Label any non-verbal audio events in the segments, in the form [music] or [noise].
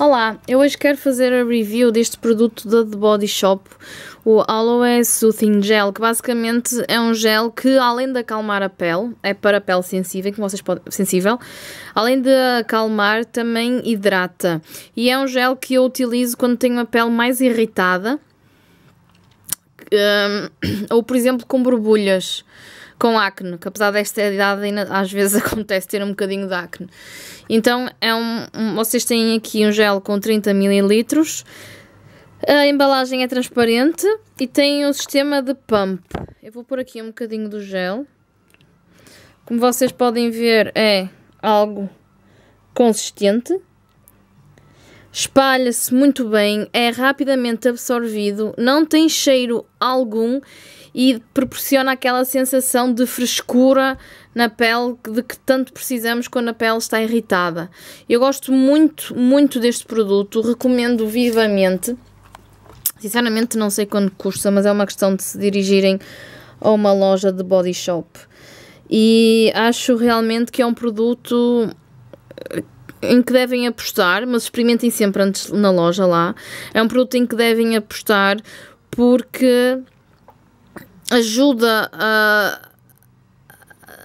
Olá, eu hoje quero fazer a review deste produto da The Body Shop, o Aloe Soothing Gel, que basicamente é um gel que além de acalmar a pele, é para a pele sensível, que vocês podem, sensível, além de acalmar, também hidrata. E é um gel que eu utilizo quando tenho a pele mais irritada, um, [coughs] ou por exemplo com borbulhas com acne, que apesar desta idade ainda, às vezes [laughs] acontece ter um bocadinho de acne. Então é um, um vocês têm aqui um gel com 30 ml, a embalagem é transparente e tem o um sistema de pump. Eu vou pôr aqui um bocadinho do gel. Como vocês podem ver, é algo consistente espalha-se muito bem, é rapidamente absorvido, não tem cheiro algum e proporciona aquela sensação de frescura na pele de que tanto precisamos quando a pele está irritada. Eu gosto muito, muito deste produto, recomendo vivamente. Sinceramente, não sei quanto custa, mas é uma questão de se dirigirem a uma loja de body shop. E acho realmente que é um produto em que devem apostar, mas experimentem sempre antes na loja lá. É um produto em que devem apostar porque ajuda a,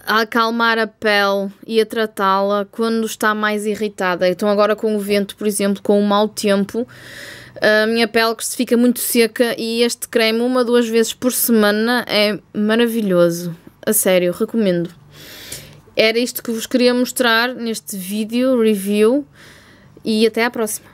a acalmar a pele e a tratá-la quando está mais irritada. Então, agora com o vento, por exemplo, com o mau tempo, a minha pele que se fica muito seca e este creme, uma duas vezes por semana, é maravilhoso. A sério, recomendo era isto que vos queria mostrar neste vídeo review e até à próxima.